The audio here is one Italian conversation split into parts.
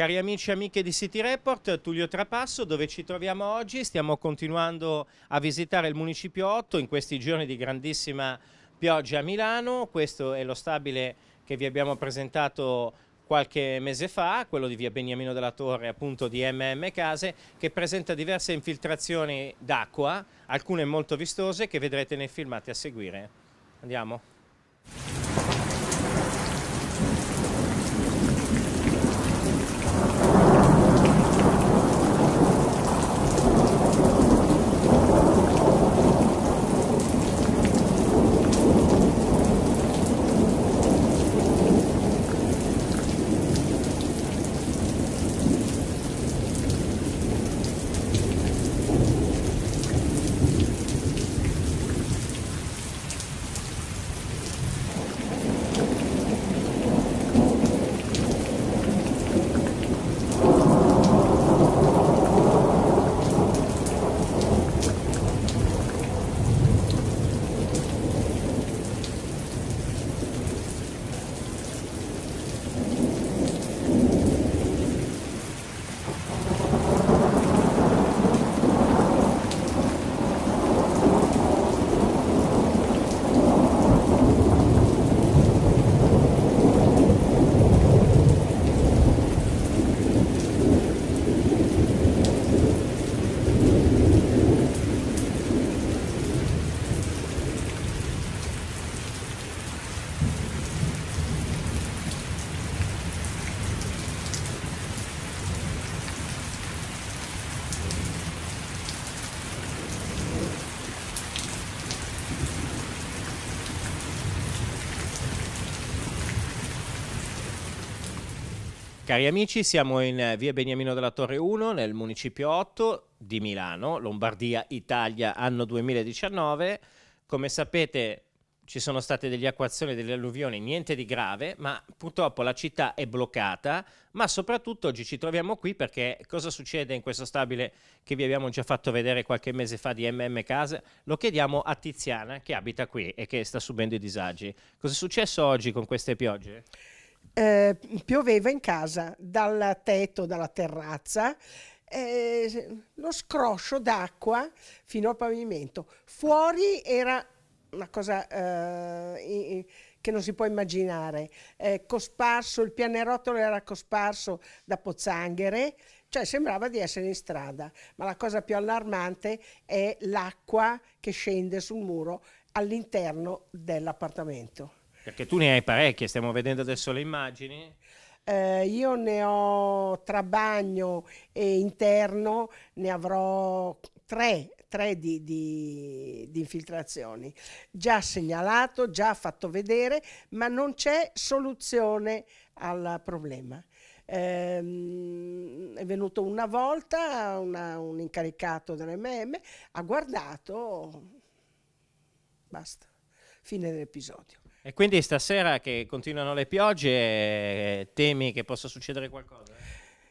Cari amici e amiche di City Report, Tullio Trapasso, dove ci troviamo oggi? Stiamo continuando a visitare il Municipio 8 in questi giorni di grandissima pioggia a Milano. Questo è lo stabile che vi abbiamo presentato qualche mese fa, quello di via Beniamino della Torre, appunto di MM Case, che presenta diverse infiltrazioni d'acqua, alcune molto vistose, che vedrete nei filmati a seguire. Andiamo. Cari amici, siamo in via Beniamino della Torre 1, nel municipio 8 di Milano, Lombardia, Italia, anno 2019. Come sapete ci sono state degli acquazzoni, delle alluvioni, niente di grave, ma purtroppo la città è bloccata, ma soprattutto oggi ci troviamo qui perché cosa succede in questo stabile che vi abbiamo già fatto vedere qualche mese fa di MM Casa? Lo chiediamo a Tiziana che abita qui e che sta subendo i disagi. Cosa è successo oggi con queste piogge? eh, pioveva in casa, dal tetto, dalla terrazza, eh, lo scroscio d'acqua fino al pavimento. Fuori era una cosa eh, che non si può immaginare, cosparso, il pianerottolo era cosparso da pozzanghere, cioè sembrava di essere in strada, ma la cosa più allarmante è l'acqua che scende sul muro all'interno dell'appartamento. Perché tu ne hai parecchie, stiamo vedendo adesso le immagini. Eh, io ne ho tra bagno e interno, ne avrò tre, tre di, di, di, infiltrazioni. Già segnalato, già fatto vedere, ma non c'è soluzione al problema. Eh, è venuto una volta una, un incaricato dell'MM, ha guardato, basta, fine dell'episodio. E quindi stasera che continuano le piogge, eh, temi che possa succedere qualcosa?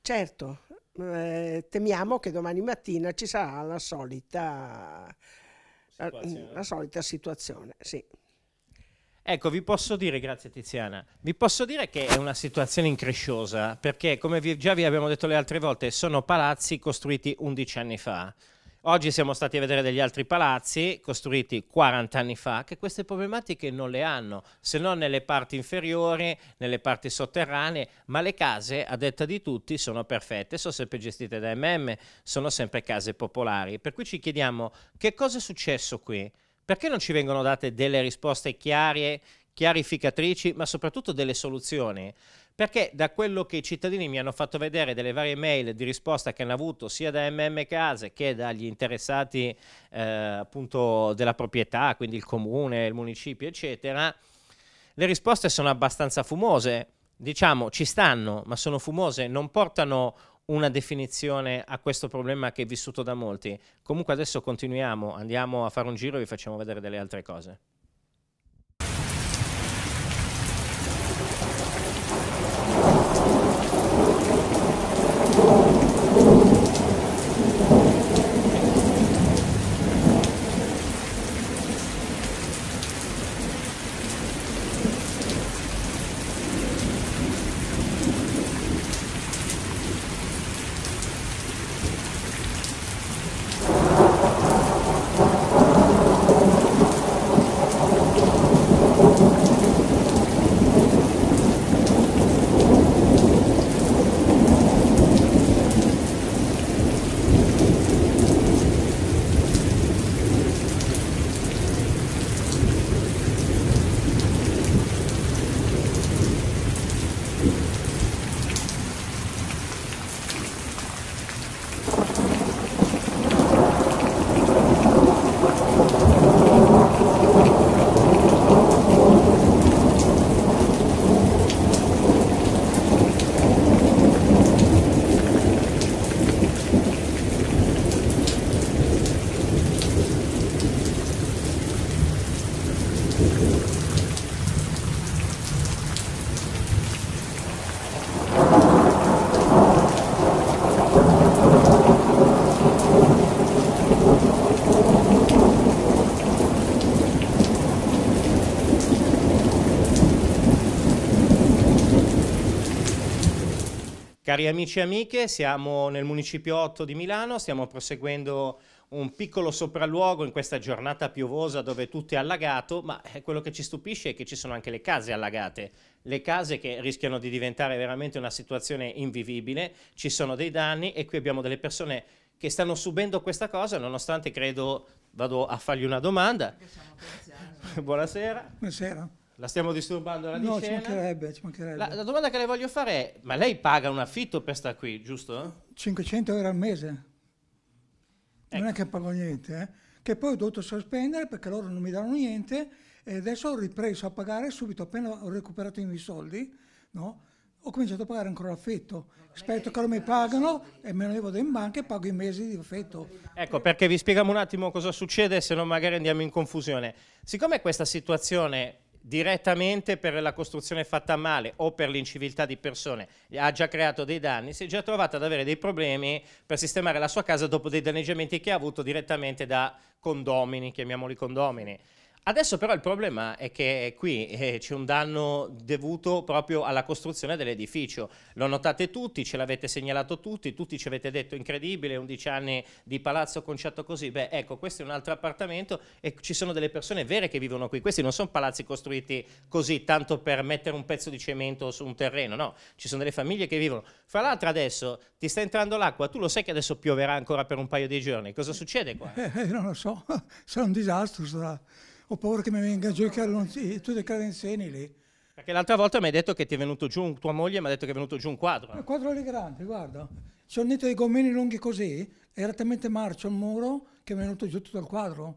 Certo, eh, temiamo che domani mattina ci sarà la solita eh, situazione. La, la solita situazione sì. Ecco, vi posso dire, grazie Tiziana, vi posso dire che è una situazione incresciosa, perché come vi, già vi abbiamo detto le altre volte, sono palazzi costruiti 11 anni fa Oggi siamo stati a vedere degli altri palazzi costruiti 40 anni fa che queste problematiche non le hanno, se non nelle parti inferiori, nelle parti sotterranee, ma le case, a detta di tutti, sono perfette, sono sempre gestite da MM, sono sempre case popolari. Per cui ci chiediamo che cosa è successo qui? Perché non ci vengono date delle risposte chiare, chiarificatrici, ma soprattutto delle soluzioni? Perché da quello che i cittadini mi hanno fatto vedere delle varie mail di risposta che hanno avuto sia da MM Case che dagli interessati eh, appunto della proprietà, quindi il comune, il municipio, eccetera, le risposte sono abbastanza fumose. Diciamo, ci stanno, ma sono fumose, non portano una definizione a questo problema che è vissuto da molti. Comunque adesso continuiamo, andiamo a fare un giro e vi facciamo vedere delle altre cose. Cari amici e amiche, siamo nel Municipio 8 di Milano, stiamo proseguendo un piccolo sopralluogo in questa giornata piovosa dove tutto è allagato, ma eh, quello che ci stupisce è che ci sono anche le case allagate, le case che rischiano di diventare veramente una situazione invivibile, ci sono dei danni e qui abbiamo delle persone che stanno subendo questa cosa, nonostante credo vado a fargli una domanda. Buonasera. Buonasera. La stiamo disturbando la no, di ci mancherebbe, ci mancherebbe. La, la, domanda che le voglio fare è, ma lei paga un affitto per stare qui, giusto? 500 euro al mese. Non è ecco. che pago niente, eh? Che poi ho dovuto sospendere perché loro non mi danno niente e adesso ho ripreso a pagare subito appena ho recuperato i miei soldi, no? Ho cominciato a pagare ancora l'affitto. Aspetto che lo mi pagano e me ne vado in banca e pago i mesi di affitto. Ecco, perché vi spieghiamo un attimo cosa succede, se no magari andiamo in confusione. Siccome questa situazione direttamente per la costruzione fatta male o per l'inciviltà di persone ha già creato dei danni, si è già trovata ad avere dei problemi per sistemare la sua casa dopo dei danneggiamenti che ha avuto direttamente da condomini, chiamiamoli condomini. Adesso però il problema è che qui eh, c'è un danno dovuto proprio alla costruzione dell'edificio. Lo notate tutti, ce l'avete segnalato tutti, tutti ci avete detto incredibile, 11 anni di palazzo conciato così. Beh, ecco, questo è un altro appartamento e ci sono delle persone vere che vivono qui. Questi non sono palazzi costruiti così tanto per mettere un pezzo di cemento su un terreno, no. Ci sono delle famiglie che vivono. Fra l'altro adesso ti sta entrando l'acqua, tu lo sai che adesso pioverà ancora per un paio di giorni. Cosa succede qua? Eh, eh, non lo so, sarà un disastro, sarà ho paura che mi venga giù i tutte le carenzeni lì. Perché l'altra volta mi hai detto che ti è venuto giù, tua moglie mi ha detto che è venuto giù un quadro. Un quadro alle grande, guarda. Ci ho detto dei gommini lunghi così, era talmente marcio il muro che mi è venuto giù tutto il quadro.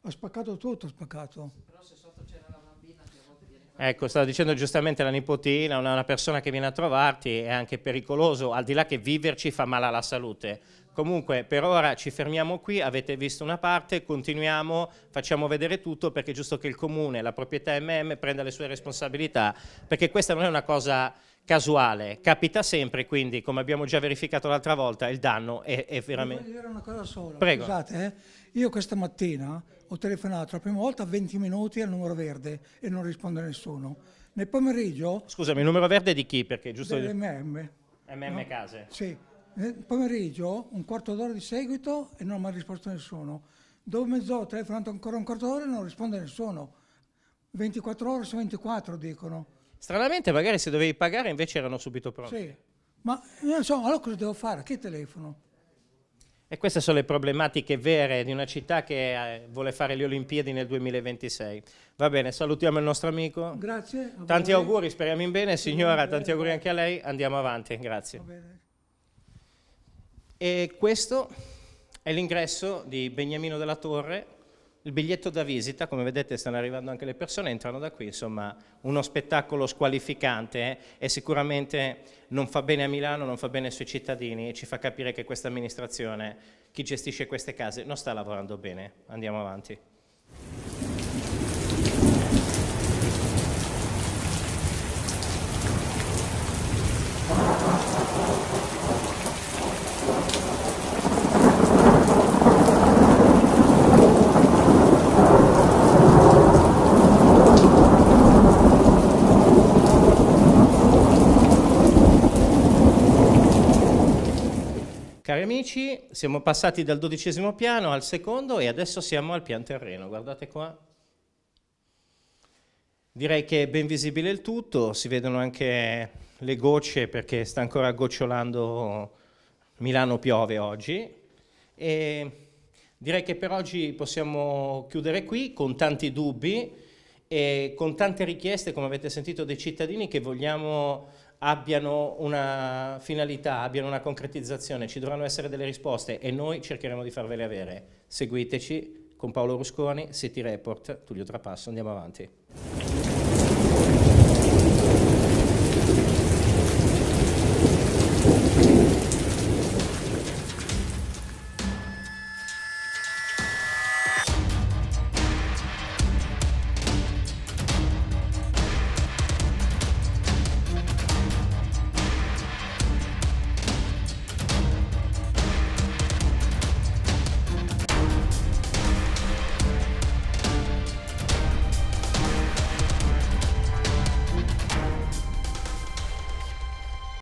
Ho spaccato tutto, ho spaccato. Però se sotto c'era la bambina che a volte viene... Ecco, stavo dicendo giustamente la nipotina, una persona che viene a trovarti è anche pericoloso, al di là che viverci fa male alla salute. Comunque per ora ci fermiamo qui, avete visto una parte, continuiamo, facciamo vedere tutto perché è giusto che il comune, la proprietà MM prenda le sue responsabilità, perché questa non è una cosa casuale, capita sempre, quindi come abbiamo già verificato l'altra volta il danno è, è veramente... Voglio dire una cosa sola, Prego. scusate, eh? io questa mattina ho telefonato la prima volta 20 minuti al numero verde e non risponde nessuno, nel pomeriggio... Scusami, il numero verde è di chi? Perché giusto... MM. MM no? Case. Sì eh, pomeriggio, un quarto d'ora di seguito e non mi ha risposto nessuno. Dopo mezz'ora ho telefonato ancora un quarto d'ora e non risponde nessuno. 24 ore su 24 dicono. Stranamente, magari se dovevi pagare invece erano subito pronti. Sì, ma eh, insomma, allora cosa devo fare? Che telefono? E queste sono le problematiche vere di una città che eh, vuole fare le Olimpiadi nel 2026. Va bene, salutiamo il nostro amico. Grazie. Tanti auguri, speriamo in bene. Signora, tanti auguri anche a lei. Andiamo avanti, grazie. E questo è l'ingresso di Beniamino della Torre, il biglietto da visita, come vedete stanno arrivando anche le persone, entrano da qui, insomma uno spettacolo squalificante eh? e sicuramente non fa bene a Milano, non fa bene ai suoi cittadini e ci fa capire che questa amministrazione, chi gestisce queste case, non sta lavorando bene. Andiamo avanti. amici, siamo passati dal dodicesimo piano al secondo e adesso siamo al pian terreno, guardate qua. Direi che è ben visibile il tutto, si vedono anche le gocce perché sta ancora gocciolando Milano piove oggi. E direi che per oggi possiamo chiudere qui con tanti dubbi e con tante richieste, come avete sentito, dei cittadini che vogliamo abbiano una finalità, abbiano una concretizzazione, ci dovranno essere delle risposte e noi cercheremo di farvele avere. Seguiteci con Paolo Rusconi, City Report, Tullio Trapasso, andiamo avanti.